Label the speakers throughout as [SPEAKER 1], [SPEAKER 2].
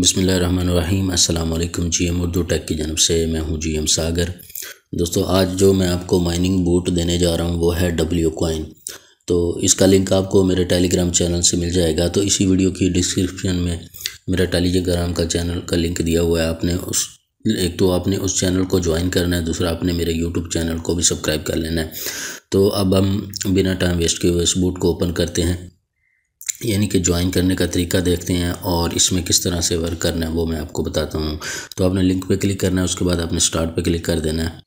[SPEAKER 1] बसमीम् अल्लाम G M Urdu take की जनब से मैं हूं जी एम सागर दोस्तों आज जो मैं आपको माइनिंग बूट देने जा रहा हूं वो है डब्ल्यू कॉइन तो इसका लिंक आपको मेरे टेलीग्राम चैनल से मिल जाएगा तो इसी वीडियो की डिस्क्रिप्शन में मेरा टेलीग्राम का चैनल का लिंक दिया हुआ है आपने उस एक तो आपने उस चैनल को ज्वाइन करना है दूसरा आपने मेरे यूट्यूब चैनल को भी सब्सक्राइब कर लेना है तो अब हम बिना टाइम वेस्ट किए हुए इस बूट को ओपन करते हैं यानी कि ज्वाइन करने का तरीका देखते हैं और इसमें किस तरह से वर्क करना है वो मैं आपको बताता हूँ तो आपने लिंक पे क्लिक करना है उसके बाद आपने स्टार्ट पे क्लिक कर देना है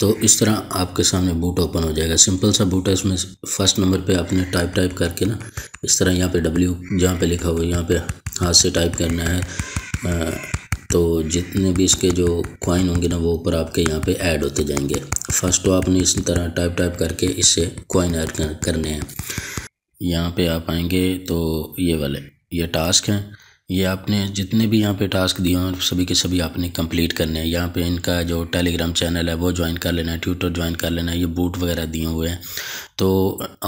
[SPEAKER 1] तो इस तरह आपके सामने बूट ओपन हो जाएगा सिंपल सा बूट है इसमें फर्स्ट नंबर पे आपने टाइप टाइप करके ना इस तरह यहाँ पे डब्ल्यू जहाँ पे लिखा हुआ है यहाँ पे हाथ से टाइप करना है तो जितने भी इसके जो कॉइन होंगे ना वो ऊपर आपके यहाँ पे ऐड होते जाएंगे फर्स्ट तो आपने इस तरह टाइप टाइप करके इससे कॉइन ऐड करने हैं यहाँ पे आप आएंगे तो ये वाले ये टास्क हैं ये आपने जितने भी यहाँ पे टास्क दिए हैं सभी के सभी आपने कंप्लीट करने हैं यहाँ पे इनका जो टेलीग्राम चैनल है वो ज्वाइन कर लेना है ट्विटर ज्वाइन कर लेना है ये बूट वगैरह दिए हुए हैं तो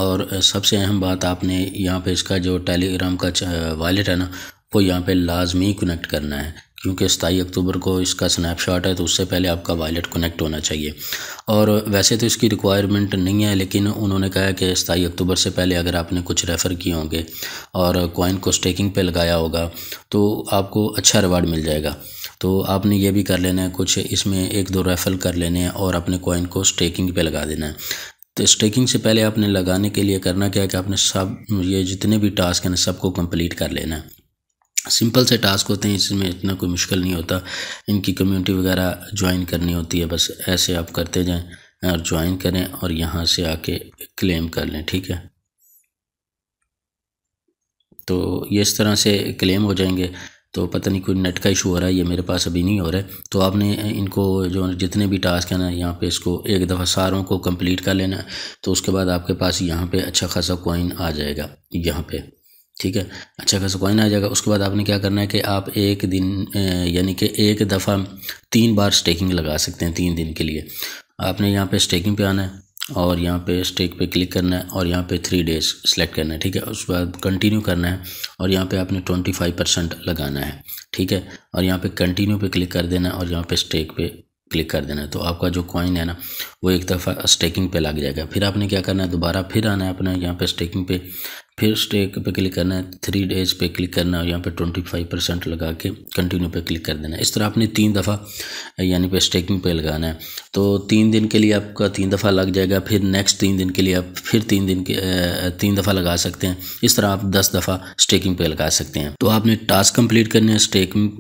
[SPEAKER 1] और सबसे अहम बात आपने यहाँ पे इसका जो टेलीग्राम का वॉलेट है ना वो यहाँ पे लाजमी कनेक्ट करना है क्योंकि सताई अक्टूबर को इसका स्नैपशॉट है तो उससे पहले आपका वॉलेट कनेक्ट होना चाहिए और वैसे तो इसकी रिक्वायरमेंट नहीं है लेकिन उन्होंने कहा कि सताई अक्टूबर से पहले अगर आपने कुछ रेफ़र किए होंगे और कॉइन को स्टेकिंग पे लगाया होगा तो आपको अच्छा रिवार्ड मिल जाएगा तो आपने ये भी कर लेना है कुछ इसमें एक दो रेफ़र कर लेने हैं और अपने कॉइन को स्टेकिंग पे लगा देना है तो स्टेकिंग से पहले आपने लगाने के लिए करना क्या है कि आपने सब ये जितने भी टास्क हैं सबको कम्प्लीट कर लेना है सिंपल से टास्क होते हैं इसमें इतना कोई मुश्किल नहीं होता इनकी कम्युनिटी वगैरह ज्वाइन करनी होती है बस ऐसे आप करते जाएं और ज्वाइन करें और यहाँ से आके क्लेम कर लें ठीक है तो ये इस तरह से क्लेम हो जाएंगे तो पता नहीं कोई नेट का इशू हो रहा है ये मेरे पास अभी नहीं हो रहा है तो आपने इनको जो जितने भी टास्क हैं ना यहाँ पे इसको एक दफ़ा सारों को कंप्लीट कर लेना तो उसके बाद आपके पास यहाँ पे अच्छा खासा कॉइन आ जाएगा यहाँ पे ठीक है अच्छा खासा कॉइन आ जाएगा उसके बाद आपने क्या करना है कि आप एक दिन यानी कि एक दफ़ा तीन बार स्टेकिंग लगा सकते हैं तीन दिन के लिए आपने यहाँ पे स्टेकिंग पे आना है और यहाँ पे स्टेक पे क्लिक करना है और यहाँ पे थ्री डेज सेलेक्ट करना है ठीक है उसके बाद कंटिन्यू करना है और यहाँ पे आपने ट्वेंटी फाइव परसेंट लगाना है ठीक है और यहाँ पे कंटिन्यू पे क्लिक कर देना है और यहाँ पे स्टेक पे क्लिक कर देना है तो आपका जो कॉइन है ना वो एक दफ़ा स्टेकिंग पे लग जाएगा फिर आपने क्या करना है दोबारा फिर आना है अपने यहाँ पे स्टेकिंग पे फिर स्टेक पे क्लिक करना है थ्री डेज पे क्लिक करना है यहाँ पे ट्वेंटी फाइव परसेंट लगा के कंटिन्यू पे क्लिक कर देना है इस तरह आपने तीन दफ़ा यानी पे स्टेकिंग पे लगाना है तो तीन दिन के लिए आपका तीन दफ़ा लग जाएगा फिर नेक्स्ट तीन दिन के लिए आप फिर तीन दिन के तीन दफ़ा लगा सकते हैं इस तरह आप दस दफ़ा स्टेकिंग पे लगा सकते हैं तो आपने टास्क कंप्लीट करने है स्टेकिंग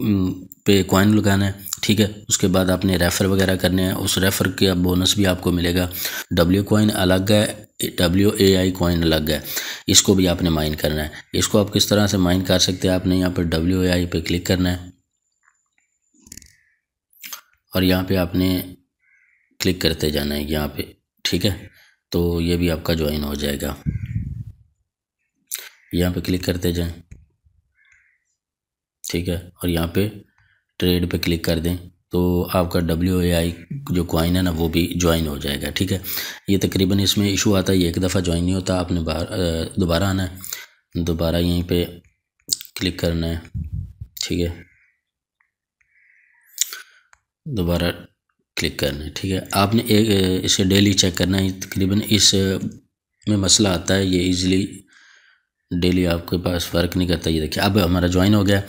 [SPEAKER 1] पे कॉइन लगाना है ठीक है उसके बाद आपने रेफ़र वगैरह करने हैं उस रेफ़र के बोनस भी आपको मिलेगा डब्ल्यू कॉइन अलग है डब्ल्यू ए आई कॉइन अलग है इसको भी भी आपने माइन करना है इसको आप किस तरह से माइन कर सकते हैं आपने यहाँ पर डब्ल्यू आई पर क्लिक करना है और यहाँ पे आपने क्लिक करते जाना है यहाँ पे ठीक है तो ये भी आपका ज्वाइन हो जाएगा यहाँ पे क्लिक करते जाएं ठीक है और यहाँ पे ट्रेड पे क्लिक कर दें तो आपका डब्ल्यू आई जो क्वाइन है ना वो भी ज्वाइन हो जाएगा ठीक है ये तकरीबन इसमें इशू आता है एक दफ़ा ज्वाइन नहीं होता आपने बाहर दोबारा आना है दोबारा यहीं पे क्लिक करना है ठीक है दोबारा क्लिक करना है ठीक है आपने एक इसे डेली चेक करना है तकरीबन इस में मसला आता है ये इजीली डेली आपके पास फ़र्क नहीं करता ये देखिए अब हमारा ज्वाइन हो गया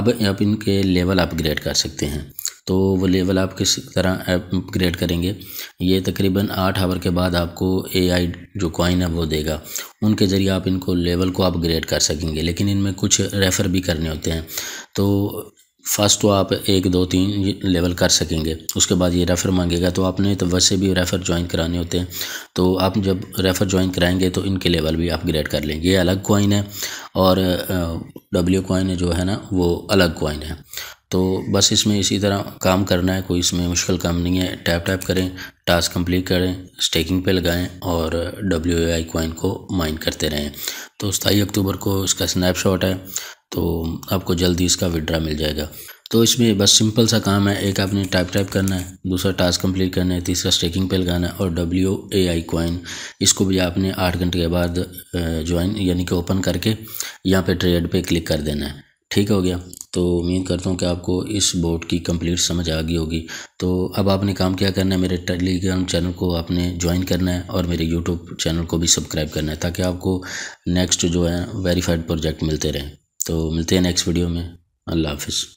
[SPEAKER 1] अब आप इनके लेवल अपग्रेड कर सकते हैं तो वो लेवल आप किस तरह अपग्रेड करेंगे ये तकरीबन आठ आवर के बाद आपको एआई जो कॉइन है वो देगा उनके ज़रिए आप इनको लेवल को अपग्रेड कर सकेंगे लेकिन इनमें कुछ रेफ़र भी करने होते हैं तो फर्स्ट तो आप एक दो तीन लेवल कर सकेंगे उसके बाद ये रेफ़र मांगेगा तो आपने तो वैसे भी रेफ़र ज्वाइन कराने होते हैं तो आप जब रेफ़र ज्वाइन कराएंगे तो इनके लेवल भी अपग्रेड कर लेंगे ये अलग कॉइन है और डब्ल्यू कॉइन जो है ना वो अलग कॉइन है तो बस इसमें इसी तरह काम करना है कोई इसमें मुश्किल काम नहीं है टैप टैप करें टास्क कंप्लीट करें स्टेकिंग पे लगाएं और डब्ल्यू आई कॉइन को माइन करते रहें तो सताई अक्टूबर को इसका स्नैपशॉट है तो आपको जल्दी इसका विड्रा मिल जाएगा तो इसमें बस सिंपल सा काम है एक आपने टाइप टाइप करना है दूसरा टास्क कंप्लीट करना है तीसरा स्टेकिंग पे लगाना है और डब्ल्यू ए आई क्वाइन इसको भी आपने आठ घंटे के बाद ज्वाइन यानी कि ओपन करके यहाँ पे ट्रेड पे क्लिक कर देना है ठीक हो गया तो उम्मीद करता हूँ कि आपको इस बोर्ड की कंप्लीट समझ आ गई होगी तो अब आपने काम क्या करना है मेरे टेलीग्राम चैनल को आपने ज्वाइन करना है और मेरे यूट्यूब चैनल को भी सब्सक्राइब करना है ताकि आपको नेक्स्ट जो है वेरीफाइड प्रोजेक्ट मिलते रहें तो मिलते हैं नेक्स्ट वीडियो में अल्लाह हाफिज़